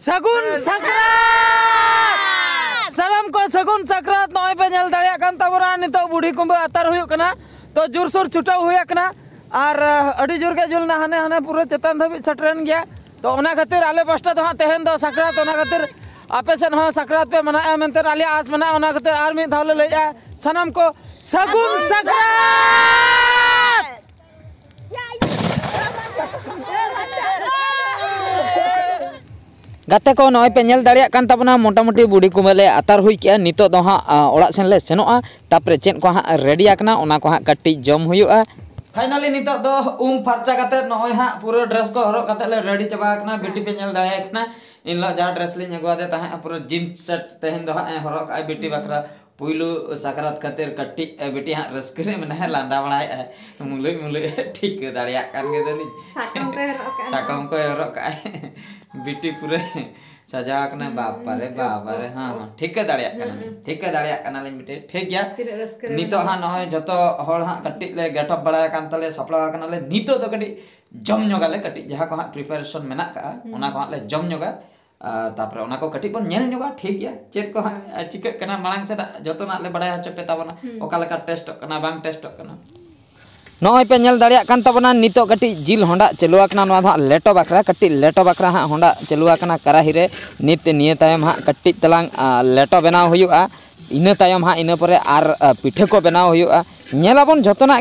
सगुन सकरात सलाम को सगुन सकरात नॉय पे नेल दाड़िया बुढ़ी तो कुंभ अतर होना तो जोरसोर छुटाव हुया कना और जोर के जुलना हाने हाने पूरे चेतान धाबी सटरन गया तो ओना खातिर आले पास्टा तो हाँ तेहन दो सकरात ओना खातिर आपे सन हाँ सकरात पे मनाया मेनते आले आज मना खातिर आर मिद धावले ले सनम को सगुन सकरात गाते को नॉय पे नेल बुढ़ी कान तापना मोटामोटी बुडी कुमले आतार हुई के नितो दो ओड़ा सेन ले सेनोआ तापरे चेन को हाँ रेडी आकना ओना को कट्टी जम हुयुआ फाइनली नितो दो उम फर्चा कते नॉय हाँ पूरा ड्रेस को हरो कते ले रेडी चबा आकना बेटी पे नल दाड़िया इन लो जा ड्रेस लिन ताहे पूरा जींस शर्ट तेहन दो हा हरो का बेटी बकरा पुलू सकरात खातिर कट्टी बेटी हाँ रस्करे में ना लांदा बनाए मुलुई ठीक दाड़ी साकम को हरो का बिटी पूरे सजा करना बाप परे बाप परे हाँ हाँ ठीक है दाढ़ी आकना ठीक है दाढ़ी आकना लेकिन बिटे ठीक क्या नीतो हाँ ना है जो तो होल हाँ कटी ले गेटअप बढ़ाया कांतले ले सप्लाई आकना ले नीतो तो कटी जम योगा ले कटी जहाँ को हाँ, प्रिपरेशन में का उन्हें को हाँ ले जम योगा तापर उन्हें को कटी पर नियल योगा ठीक क्या चेक को हाँ चिक करना मलांग से जो ना ले बढ़ाया चप्पे तापना वो हम्म। का टेस्ट करना बैंक टेस्ट करना नॉय पे नल तबना नितो कटी जिल होंडा चलुआ कना नवा दा लेटो बकरा कटी लेटो बकरा हा होंडा चलुआ कराही नित निये तायम हाँ, कटी तलांग लेटो बनाव हुयुआ इन तायम हा इन पिठे को बनाव हुयुआ नेलाबन जतना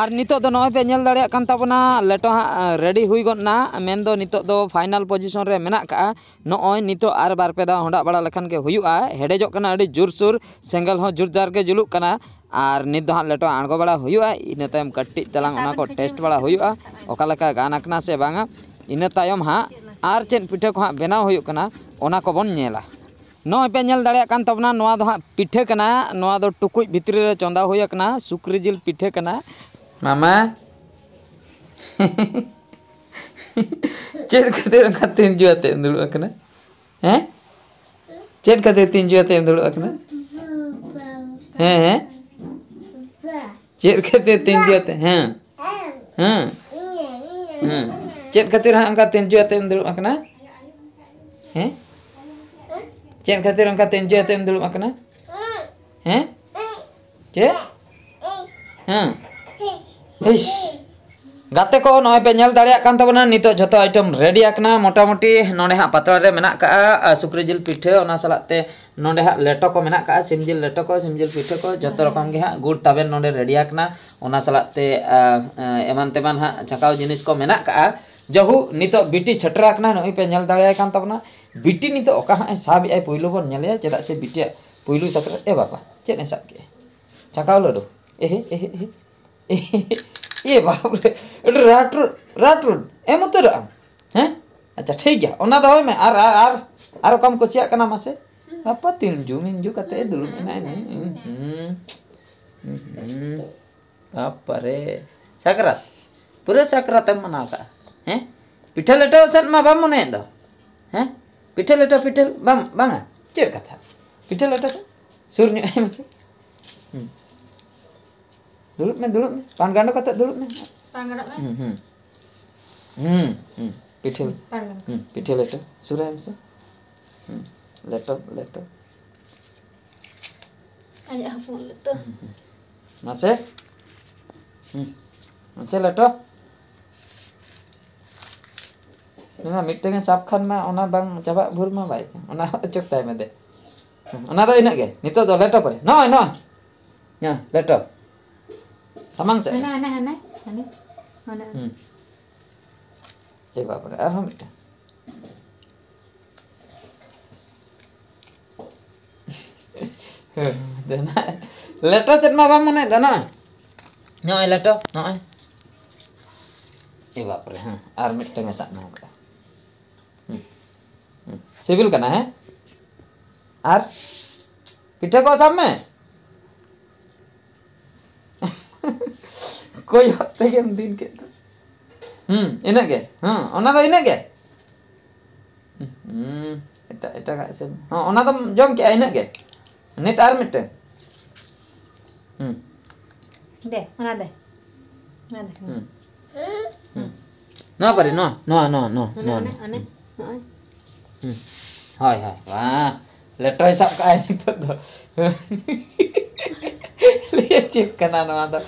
और नितोद पे पेल दाबना लेटो हाँ रेडी हुई गना मेन नितोद फाइनल पजिशन मेना कहा नोय नित बारपे दौ हाँ बड़ा लेखान हेडेज जोर सुर सेंगल हों जोरदार जुलूगना और नित हाँ लेटो आड़गो बड़ा हुआ इनतम कट्टी तलांग टेस्ट बड़ा अका गाना से बा इनतम हाँ और चेन पिठे को हाँ बनाव होना कोबा नये पेल दाबना पिठे टुकु भित्री चंदा होना सुक्री जिल पिठे Mama. Cet katir ngatin jua tem dulu akna. Eh? Cet katir tin jua tem dulu akna. Eh? Cet katir tin jua tem. Hah. Hah. Cet katir angkat tin jua tem dulu akna. Eh? Cet katir angkat tin jua tem dulu akna. Eh? Cet? Hah. Hish. Gate ko noy pe nyal dariak kan tabana nito joto item ready akna mota moti nondeha patra re menak ka sukri jil pite ona salate nondeha leto ko menak ka sim jil leto ko sim jil pite ko joto rokam gur nonde ready akna ona salate eman teman ha cakau jenis ko menak ka jahu nito biti chatra akna noy pe nyal dariak kan biti nito oka ha sabi ai puilu bon nyale ya cedak se biti puilu sakra e bapa sakke cakau lo do eh eh, eh, eh. ए बाप रे राटरुन राटरुन M उतरा हैं अच्छा ठीक है ओना दो में आर आर आर आरो काम को सिया कना मासे apa tinju minju kata dulu mana ini apa re sakrat pura sakrat yang mana ka eh pitel itu sen ma bam mana itu eh pitel itu pitel bam banga cer kata pitel itu surnya macam Dulu men dulu. Pan gandok kata dulu men. Pan gandok men. Hmm. Hmm. Hmm. hmm. Pitil. Hmm. Pitil letter. Surah MC. Hmm. Letter letter. Aja aku letter. Hmm, hmm. Masih? Hmm. Masih letter? ᱚᱱᱟ ᱢᱤᱫᱴᱟᱝ ᱥᱟᱵ mah, ᱢᱟ ᱚᱱᱟ ᱵᱟᱝ ᱪᱟᱵᱟᱜ ᱵᱷᱩᱞ ᱢᱟ ᱵᱟᱭ ᱚᱱᱟ ᱚᱪᱚᱠ ᱛᱟᱭ ᱢᱮ ᱫᱮ ᱚᱱᱟ ᱫᱚ ᱤᱱᱟᱹᱜ ᱜᱮ ᱱᱤᱛᱚᱜ ᱫᱚ ᱞᱮᱴᱚ no, ᱱᱚᱜᱼᱚᱭ ᱱᱚᱜᱼᱚᱭ ya, Tamam sen. Ana ana ana. Ana. Ana. Hmm. Hey ya, bapak, alhamdulillah. Leto set ma bang mana dana? Nyoi leto, no ya, hmm. hmm. kan, Eh bapak, ha. Armit tengah sak nang ka. Civil kana hai? Ar? Pitha ko samne? ᱠᱚᱭ ᱦᱟᱛᱮ ᱜᱮᱢ ᱫᱤᱱ ᱠᱮᱫ ᱫᱚ ᱦᱩᱸ ᱤᱱᱟᱹᱜ ᱜᱮ ᱦᱮᱸ ᱚᱱᱟ ᱫᱚ ᱤᱱᱟᱹᱜ ᱜᱮ ᱦᱩᱸ ᱮᱴᱟᱜ ᱮᱴᱟᱜᱟᱜ ᱥᱮ ᱦᱮᱸ ᱚᱱᱟ ᱫᱚᱢ ᱡᱚᱢ ᱠᱮᱜᱼᱟ ᱤᱱᱟᱹᱜ ᱜᱮ ᱱᱤᱛ ᱟᱨ ᱢᱤᱫᱴᱟᱝ ᱦᱩᱸ ᱫᱮ ᱚᱱᱟ ᱫᱮ ᱚᱱᱟ ᱫᱮ ᱦᱩᱸ ᱱᱚᱣᱟ ᱯᱟᱨᱮ ᱱᱚᱣᱟ ᱱᱚᱣᱟ ᱱᱚᱣᱟ ᱱᱚᱣᱟ ᱱᱚᱣᱟ ᱚᱱᱮ ᱦᱚᱸ ᱦᱳᱭ ᱦᱳᱭ ᱵᱟᱝ ᱞᱮᱴᱚ ᱦᱤᱥᱟᱹᱵ ᱠᱟᱜᱼᱟᱭ ᱱᱤᱛᱚᱜ ᱫᱚ ᱞᱟᱹᱭ ᱪᱮᱫ ᱠᱟᱱᱟ ᱱᱚᱣᱟ ᱫᱚ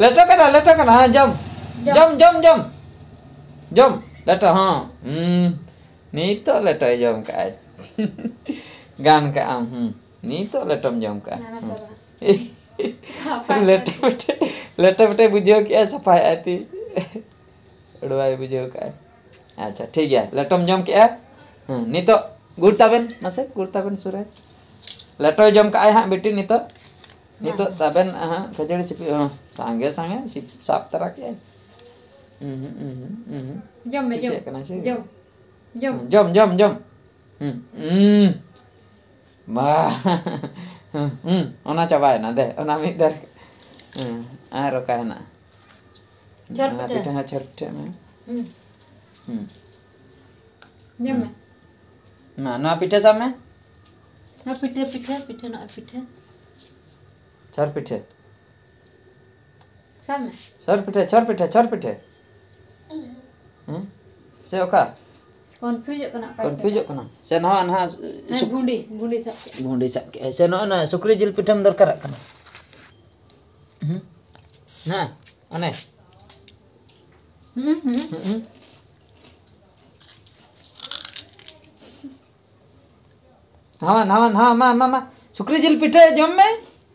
लेटर ना लेटर ना हाँ जम जम जम जम जम लेटर हाँ नहीं तो लटो जम का गान का आम नहीं तो लटम जम का लेटर बटे लेटर बटे बुझे क्या सफाई आती उड़वाई बुझे का अच्छा ठीक है लटम जम क्या नहीं तो गुड़ता मसे गुड़ता सुरे लेटर जम का है हाँ बेटी नहीं तो itu taben aha kajari sipi oh sangge sangge si sabta rakyat mhm, mhm mhm jom jom jom jom hmm, jom jom jom hmm hmm bah hmm, hmm ona coba ya deh ona mikdar hmm ah rokai na cerita cerita cerita hmm hmm jom hmm. Nah, no pita sama? No pita pita pita no pita. चार पीठ है चार पीठ चार पीठ चार पीठ है हम्म? से ओका होना से ना नहा भूंडी भूंडी सा भूंडी सा के से नहा ना सुकरी जिल पिठम दरकार करना हम्म? ना अने हम्म हाँ हाँ नावा माँ माँ मा सुकरी जिल पिठे जम में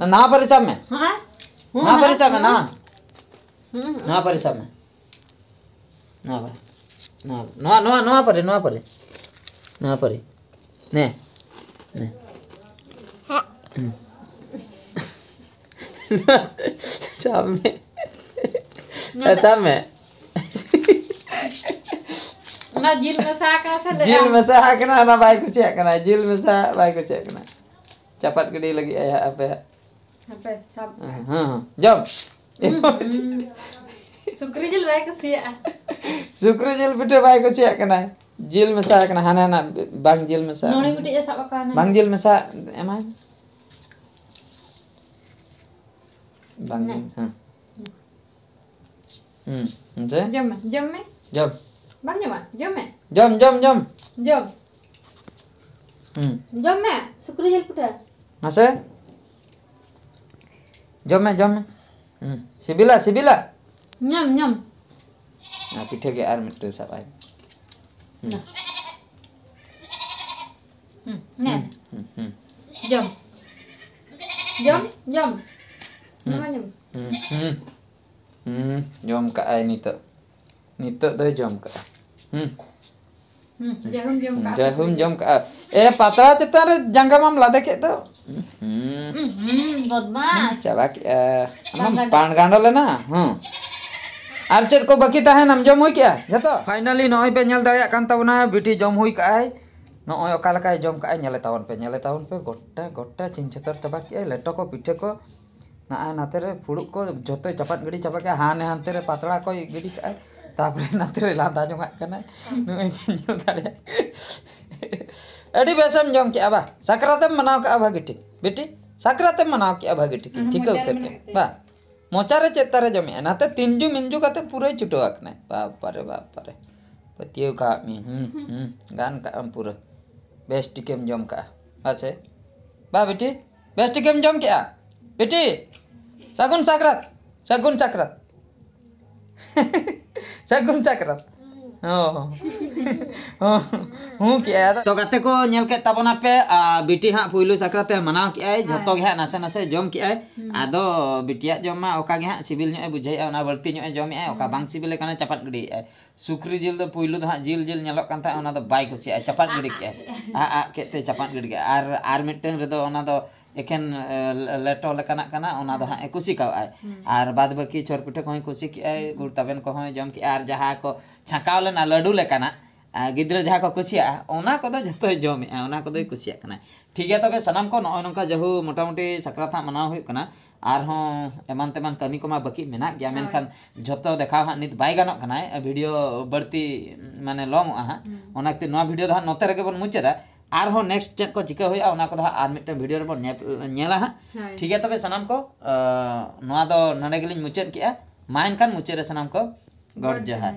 ना ना परिसर में हाँ? ना हाँ, परिसर में ना हाँ। ना परिसर में ना पर ना ना ना ना पर ना पर ना पर ने ने सामने में ना जिल में सा का से जिल में सा करना ना भाई कुछ करना जिल में सा भाई कुछ करना चपट कड़ी लगी है यहाँ पे Ah, ah. jom hmm. sukri jil baik siak sukri jil pita baik siak kena jil mesa kena hana bang jil mesa noni pita ya sak bang jil mesa emang bang jil ha hmm jam jom jom jam jom bang jom ah. jom jam eh. jom jom jom jom hmm. jom eh. sukri jil pita masa jom ya jom ya hmm. sibila sibila nyam nyam nah kita ke arm itu siapa ya jom jom jom jom, hmm. Hmm, hmm. hmm. Jom ke air nito. Nito tuh jom ke. Hmm. Hmm. Jahum jom ke. Jahum jom ke. Eh, patah tetar jangka mam lada ke tu. Hmm. ᱪᱟᱵᱟ ᱦᱮᱸ ᱟᱨ ᱪᱮᱫ ᱠᱚ ᱵᱟᱹᱠᱤ ᱛᱟᱦᱮᱱ ᱟᱢ ᱡᱚᱢ ᱦᱩᱭ ᱠᱮᱜᱼᱟ ᱡᱚᱛᱚ ᱯᱷᱟᱭᱱᱟᱞᱤ ᱱᱚᱜᱼᱚᱭ ᱯᱮ ᱧᱮᱞ ᱫᱟᱲᱮᱭᱟᱜ ᱠᱟᱱ ᱛᱟᱵᱚᱱᱟ ᱵᱤᱴᱤ ᱡᱚᱢ ᱦᱩᱭ ᱠᱟᱜᱼᱟᱭ ᱱᱚᱜᱼᱚᱭ ᱚᱠᱟ ᱞᱮᱠᱟᱭ ᱡᱚᱢ ᱠᱟᱜᱼᱟᱭ ᱧᱮᱞᱮ ᱛᱟᱵᱚᱱ ᱯᱮ ᱧᱮᱞᱮ ᱛᱟᱵᱚᱱ ᱯᱮ ᱜᱚᱴᱟ ᱜᱚᱴᱟ ᱪᱤᱱᱪᱷᱚᱛᱚᱨ ᱪᱟᱵᱟ ᱠᱮᱜᱼᱟᱭ ᱞᱮᱴᱚ ᱠᱚ ᱯᱤᱴᱷᱟᱹ ᱠᱚ ᱱᱟᱜᱼᱟ ᱱᱟᱛᱮ ᱨᱮ ᱯᱷᱩᱲᱩᱜ ᱠᱚ ᱡᱚᱛᱚ ᱪᱟᱯᱟᱫ ᱜᱤᱰᱤ ᱪᱟᱵᱟ ᱠᱮᱜᱼᱟ ᱦᱟᱱᱮ ᱦᱟᱱᱛᱮ ᱨᱮ ᱯᱟᱛᱲᱟ ᱠᱚᱭ ᱜᱤᱰᱤ ᱠᱟᱜᱼᱟᱭ ᱛᱟᱯᱚᱨᱮ ᱱᱟᱛᱮ ᱨᱮ ᱞᱟᱸᱫᱟ ᱡᱚᱝᱟᱜ ᱠᱟᱱᱟᱭ ᱱᱩᱭ ᱯᱮ ᱧᱮᱞ ᱫᱟᱲᱮᱭᱟᱜᱼᱟ ᱟᱹᱰᱤ ᱵᱮᱥᱮᱢ ᱡᱚᱢ ᱠᱮᱜᱼᱟ ᱵᱟ ᱥᱟᱠᱨᱟᱛᱮᱢ ᱢᱟᱱᱟᱣ ᱠᱮᱜᱼᱟ ᱵᱷᱟᱹᱜᱤ ᱴᱷᱤᱠ ᱵᱤᱴᱤ ᱥᱟᱠᱨᱟᱛᱮᱢ ᱢᱟᱱᱟᱣ ᱠᱮᱜᱼᱟ ᱵᱷᱟᱹᱜᱤ ᱴᱷᱤᱠ ᱴᱷᱤᱠᱟᱹ ᱩᱛᱟᱹᱨ ᱠᱮᱜᱼᱟ ᱵᱟ ᱢᱚᱪᱟᱨᱮ ᱪᱮᱛᱟᱨᱮ ᱡᱚᱢᱮᱜᱼᱟ ᱱᱟᱛᱮ ᱛᱤᱱᱡᱩ ᱢᱤᱱᱡᱩ ᱠᱟᱛᱮ ᱯᱩᱨᱟᱹᱭ ᱪᱩᱴᱟᱹᱣ ᱟᱠᱟᱱᱟᱭ ᱵᱟᱯᱟᱨᱮ ᱵᱟᱯᱟᱨᱮ ᱯᱟᱹᱛᱭᱟᱹᱣ ᱠᱟᱜ ᱢᱮ ᱦᱩᱸ ᱦᱩᱸ ᱜᱟᱱ ᱠᱟᱜ ᱟᱢ ᱯᱩᱨᱟᱹ ᱵᱮᱥ ᱴᱷᱤᱠᱮᱢ ᱡᱚᱢ ᱠᱟᱜᱼᱟ ᱵᱟᱥᱮ ᱵᱟ ᱵᱤᱴᱤ बेस्ट गेम जम क्या बेटी सगुन साकरात सगुन साकरात sagum cakrat oh. oh oh ki ada to kate ko nyel ke tabona pe a biti ha puilu sakrate mana ki ai joto ge nase nase jom ki ai ado bitiya jom ma oka ge ha sibil nyoe bujhai ona balti nyoe jom ai oka bang sibil e, kana capat gudi ai sukri puyulu do puilu ha jil jil nyelok kan ta ona do bai khusi ai capat gudi ki ai a a ke te capat gudi ar ar mitten re do ona एखेन लेटो लेकिन कुसी कव आए बाद बाकी छोर पिठे को कुसी कि गुड़ तबन को जम कि छाकाव लेना लाडू लेकिन गिद्रा जहाँ को कुसिया जो जमे कुसिया ठीक है तब सनाम को नो ना जो मोटामुटी सक्रा था मना होना और एमान तेमान कमी को बाकी मे मेखान जो देखा हाँ नित बनाए भिडियो बड़ती माने लॉन्ग हाँ भिडियो हाँ नोते बन मुचादा आर हो नेक्स्ट चेक को चिका हुआ उनको आर मिट्टे भिडियो रेला हाँ ठीक है तब सनाम को नादे गली मुचाद के मैं खान मुचाद सनाम को गड जहाँ